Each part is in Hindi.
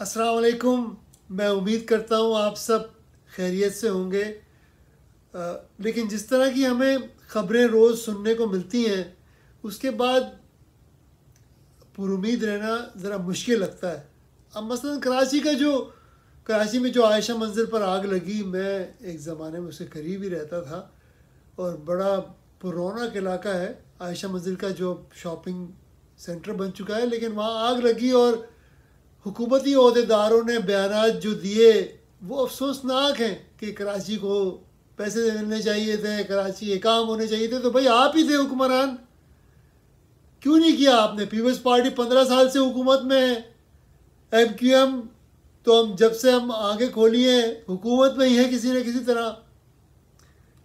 असलकुम मैं उम्मीद करता हूँ आप सब खैरियत से होंगे लेकिन जिस तरह की हमें ख़बरें रोज़ सुनने को मिलती हैं उसके बाद पुरुद रहना ज़रा मुश्किल लगता है अब मसलन कराची का जो कराची में जो आयशा मंजिल पर आग लगी मैं एक ज़माने में उसके करीब ही रहता था और बड़ा पुराना इलाका है आयशा मंजिल का जो शॉपिंग सेंटर बन चुका है लेकिन वहाँ आग लगी और हुकूमती अहदेदारों ने बयान जो दिए वो अफसोसनाक हैं कि कराची को पैसे देने चाहिए थे कराची एक काम होने चाहिए थे तो भाई आप ही थे हुक्मरान क्यों नहीं किया आपने पीपल्स पार्टी पंद्रह साल से हुकूमत में है एम क्यू एम तो हम जब से हम आगे खोली हैं हुकूमत में ही है किसी न किसी तरह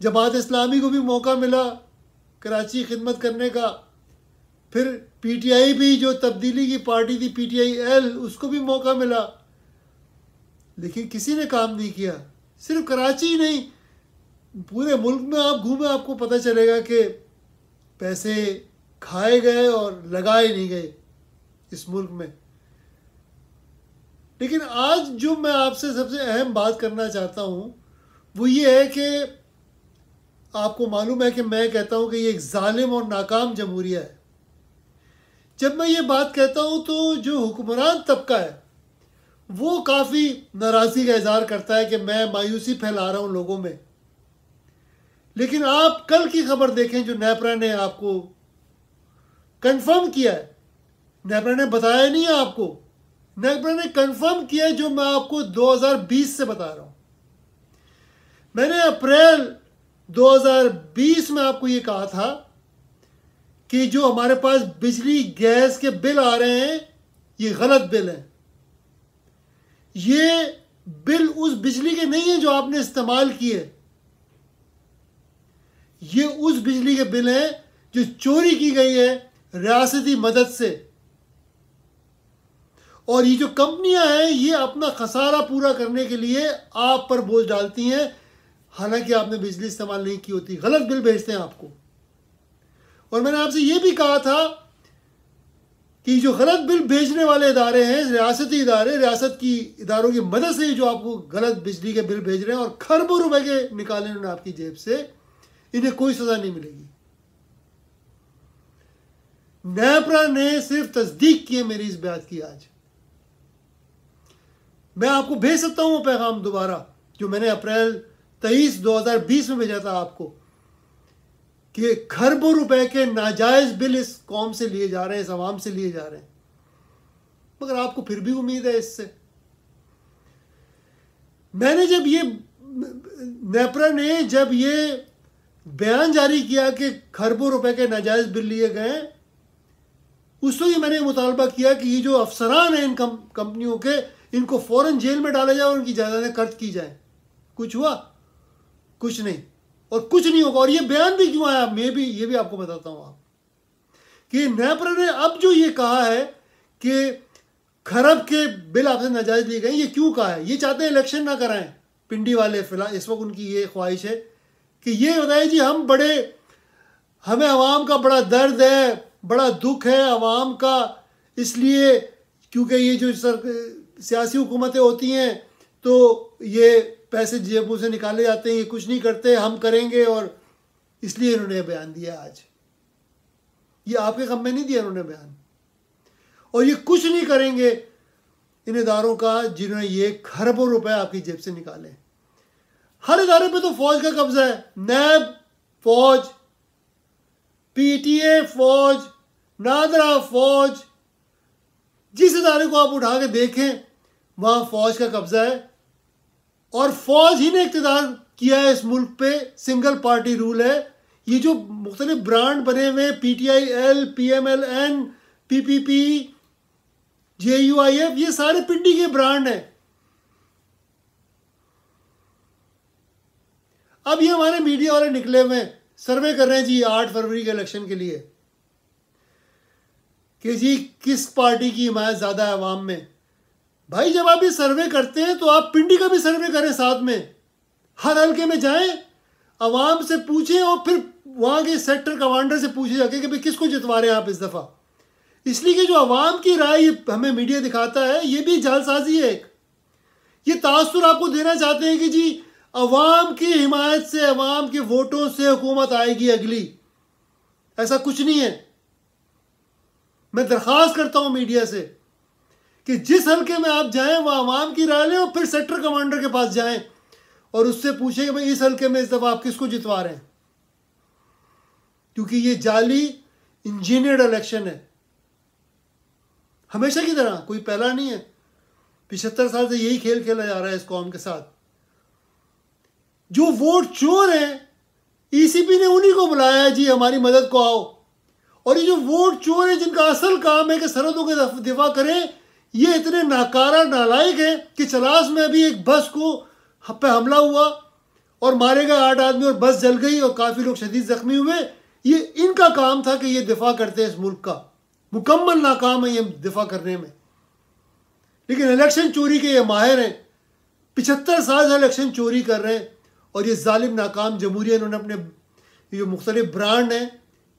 जमात इस्लामी को भी मौका मिला कराची खिदमत करने का फिर पीटीआई भी जो तब्दीली की पार्टी थी पीटीआई एल उसको भी मौका मिला लेकिन किसी ने काम नहीं किया सिर्फ कराची ही नहीं पूरे मुल्क में आप घूमे आपको पता चलेगा कि पैसे खाए गए और लगाए नहीं गए इस मुल्क में लेकिन आज जो मैं आपसे सबसे अहम बात करना चाहता हूँ वो ये है कि आपको मालूम है कि मैं कहता हूँ कि ये एक ालिम और नाकाम जमहूरिया है जब मैं ये बात कहता हूँ तो जो हुक्मरान तबका है वो काफ़ी नाराज़गी का इजहार करता है कि मैं मायूसी फैला रहा हूँ लोगों में लेकिन आप कल की खबर देखें जो नेपरा ने आपको कंफर्म किया है नेपरा ने बताया नहीं है आपको नेपरा ने कंफर्म किया है जो मैं आपको 2020 से बता रहा हूँ मैंने अप्रैल 2020 में आपको ये कहा था कि जो हमारे पास बिजली गैस के बिल आ रहे हैं ये गलत बिल है ये बिल उस बिजली के नहीं है जो आपने इस्तेमाल किए ये उस बिजली के बिल हैं जो चोरी की गई है रियासती मदद से और ये जो कंपनियां हैं ये अपना खसारा पूरा करने के लिए आप पर बोझ डालती हैं हालांकि आपने बिजली इस्तेमाल नहीं की होती गलत बिल भेजते हैं आपको और मैंने आपसे ये भी कहा था कि जो गलत बिल भेजने वाले इदारे हैं रियासती इदारे रियासत की इदारों की मदद से जो आपको गलत बिजली के बिल भेज रहे हैं और खरबों रुपए के निकाले उन्होंने आपकी जेब से इन्हें कोई सज़ा नहीं मिलेगी नैपरा ने सिर्फ तस्दीक की है मेरी इस बात की आज मैं आपको भेज सकता हूं वो पैगाम दोबारा जो मैंने अप्रैल तेईस 2020 में भेजा था आपको कि खरबों रुपए के नाजायज़ बिल इस कौम से लिए जा रहे हैं इस आवाम से लिए जा रहे हैं मगर आपको फिर भी उम्मीद है इससे मैंने जब ये नेपरा ने जब ये बयान जारी किया कि खरबों रुपए के नाजायज़ बिल लिए गए उस वक्त ही मैंने मुतालबा किया कि ये जो अफसरान हैं इन कंपनियों के इनको फ़ौरन जेल में डाला जाए और उनकी जायदादें कर्ज की जाए कुछ हुआ कुछ नहीं और कुछ नहीं होगा और ये बयान भी क्यों आया मैं भी ये भी आपको बताता हूँ आप कि न्यायपर ने अब जो ये कहा है कि खरब के बिल आपसे नाजायज लिए गए ये क्यों कहा है ये चाहते हैं इलेक्शन ना कराएं पिंडी वाले फिलहाल इस वक्त उनकी ये ख्वाहिश है कि ये बताए जी हम बड़े हमें आवाम का बड़ा दर्द है बड़ा दुख है आवाम का इसलिए क्योंकि ये जो सर सियासी हुकूमतें होती हैं तो ये पैसे जेबों से निकाले जाते हैं ये कुछ नहीं करते हम करेंगे और इसलिए इन्होंने बयान दिया आज ये आपके कम में नहीं दिया इन्होंने बयान और ये कुछ नहीं करेंगे इन इदारों का जिन्होंने ये खरबों रुपए आपकी जेब से निकाले हर इदारे पे तो फौज का कब्जा है नैब फौज पीटीए फौज नादरा फौज जिस इदारे को आप उठा के देखें वहां फौज का कब्जा है और फौज ही ने इकतदार किया है इस मुल्क पे सिंगल पार्टी रूल है ये जो मुख्तलिफ ब्रांड बने हुए P T I L P M L N P P P J U I F ये सारे पिंडी के ब्रांड हैं अब ये हमारे मीडिया वाले निकले हुए सर्वे कर रहे हैं जी आठ फरवरी के इलेक्शन के लिए कि जी किस पार्टी की हिमायत ज़्यादा है आवाम में भाई जब आप ये सर्वे करते हैं तो आप पिंडी का भी सर्वे करें साथ में हर हल्के में जाएं आवाम से पूछें और फिर वहाँ के सेक्टर कमांडर से पूछे जाके कि भाई किसको जितवा रहे हैं आप इस दफ़ा इसलिए कि जो आवाम की राय हमें मीडिया दिखाता है ये भी जालसाजी है एक ये तासर आपको देना चाहते हैं कि जी अवाम की हिमायत से अवाम के वोटों से हुकूमत आएगी अगली ऐसा कुछ नहीं है मैं दरख्वास्त करता हूँ मीडिया से कि जिस हल्के में आप जाएं वह आवाम की राय लें और फिर सेक्टर कमांडर के पास जाएं और उससे पूछें कि भाई इस हल्के में इस दफ़ा आप किसको जितवा रहे हैं क्योंकि ये जाली इंजीनियर्ड इलेक्शन है हमेशा की तरह कोई पहला नहीं है पिछहत्तर साल से यही खेल खेला जा रहा है इस कौम के साथ जो वोट चोर है ईसीपी e ने उन्हीं को बुलाया है जी हमारी मदद को आओ और ये जो वोट चोर है जिनका असल काम है कि सरहदों के दिफा करें ये इतने नाकारा नालायक हैं कि चलास में अभी एक बस को पे हमला हुआ और मारे गए आठ आदमी और बस जल गई और काफ़ी लोग शदीद ज़ख्मी हुए ये इनका काम था कि ये दिफा करते हैं इस मुल्क का मुकम्मल नाकाम है ये दिफा करने में लेकिन इलेक्शन चोरी के ये माहिर हैं पिछहत्तर साल से इलेक्शन चोरी कर रहे हैं और ये ालिम नाकाम जमहूरी इन्होंने अपने जो मुख्तलिफ ब्रांड हैं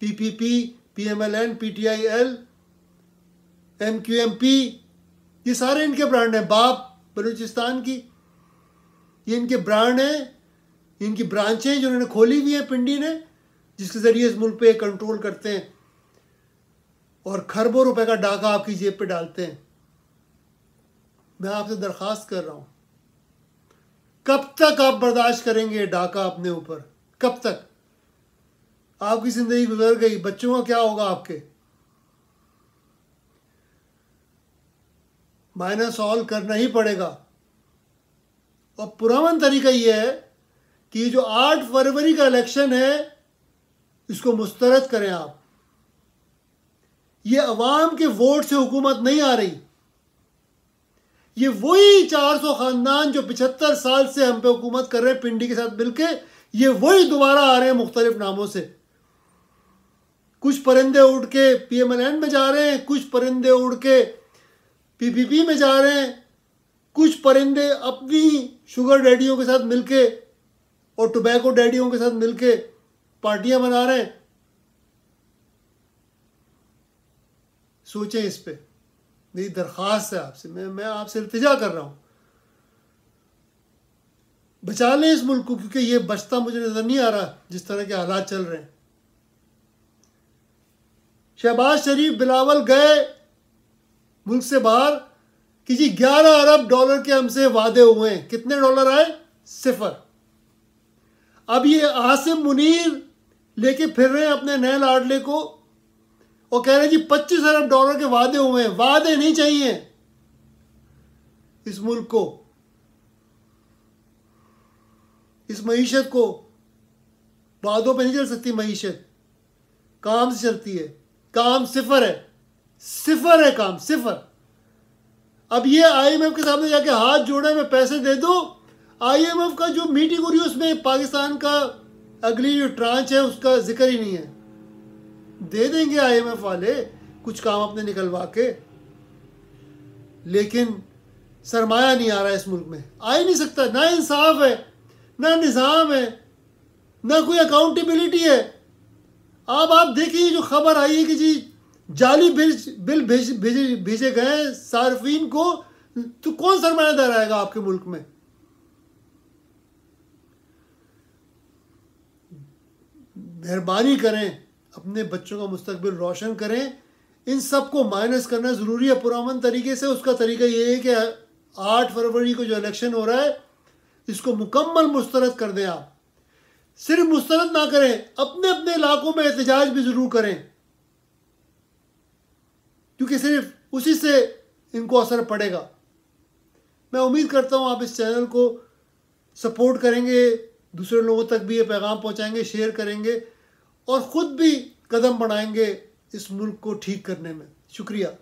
P P P P M L N P T I L M Q M P ये सारे इनके ब्रांड हैं बाप बलूचिस्तान की ये इनके ब्रांड हैं इनकी ब्रांचें जो इन्होंने खोली हुई हैं पिंडी ने जिसके ज़रिए इस मुल्क पे कंट्रोल करते हैं और खरबों रुपए का डाका आपकी जेब पे डालते हैं मैं आपसे दरख्वास्त कर रहा हूँ कब तक आप बर्दाश्त करेंगे डाका अपने ऊपर कब तक आपकी ज़िंदगी गुजर गई बच्चों का क्या होगा आपके माइनस ऑल करना ही पड़ेगा और पुरावन तरीका यह है कि जो आठ फरवरी का इलेक्शन है इसको मुस्तरद करें आप ये अवाम के वोट से हुकूमत नहीं आ रही ये वही 400 खानदान जो 75 साल से हम पे हुकूमत कर रहे हैं पिंडी के साथ मिलके ये वही दोबारा आ रहे हैं मुख्तलिफ नामों से कुछ परिंदे उड़ के पी एम एल एन में जा रहे हैं कुछ परिंदे उड़ के पीपीपी में जा रहे हैं कुछ परिंदे अपनी शुगर डैडियों के साथ मिलके और टोबैको डैडियों के साथ मिलके पार्टियां बना रहे हैं सोचें इस पे मेरी दरख्वास्त है आपसे मैं मैं आपसे इल्तजा कर रहा हूं बचा लें इस मुल्क को क्योंकि ये बचता मुझे नज़र नहीं आ रहा जिस तरह के हालात चल रहे हैं शहबाज शरीफ बिलावल गए मुल्क से बाहर कि जी 11 अरब डॉलर के हमसे वादे हुए हैं कितने डॉलर आए सिफर अब ये आसिम मुनीर लेके फिर रहे हैं अपने नए लाडले को और कह रहे हैं जी पच्चीस अरब डॉलर के वादे हुए हैं वादे नहीं चाहिए इस मुल्क को इस मीशत को वादों पे नहीं चल सकती मीशत काम से चलती है काम सिफर है सिफर है काम सिफर अब ये आईएमएफ के सामने जाके हाथ जोड़े में पैसे दे दो आईएमएफ का जो मीटिंग हो रही है उसमें पाकिस्तान का अगली जो ट्रांच है उसका जिक्र ही नहीं है दे देंगे आईएमएफ वाले कुछ काम अपने निकलवा के लेकिन सरमाया नहीं आ रहा है इस मुल्क में आ ही नहीं सकता ना इंसाफ है ना निज़ाम है ना कोई अकाउंटेबिलिटी है अब आप देखिए जो खबर आई है कि जी जाली बिल बिल भेज भेजे भेजे गए सार्फिन को तो कौन सरमायादार आएगा आपके मुल्क में मेहरबानी करें अपने बच्चों का मुस्तबिल रोशन करें इन सब को माइनस करना ज़रूरी है पुरान तरीके से उसका तरीका ये है कि आठ फरवरी को जो इलेक्शन हो रहा है इसको मुकम्मल मुस्तरद कर दें आप सिर्फ मुस्तरद ना करें अपने अपने इलाकों में एहतजाज भी ज़रूर करें क्योंकि सिर्फ उसी से इनको असर पड़ेगा मैं उम्मीद करता हूँ आप इस चैनल को सपोर्ट करेंगे दूसरे लोगों तक भी ये पैगाम पहुँचाएंगे शेयर करेंगे और ख़ुद भी कदम बढ़ाएंगे इस मुल्क को ठीक करने में शुक्रिया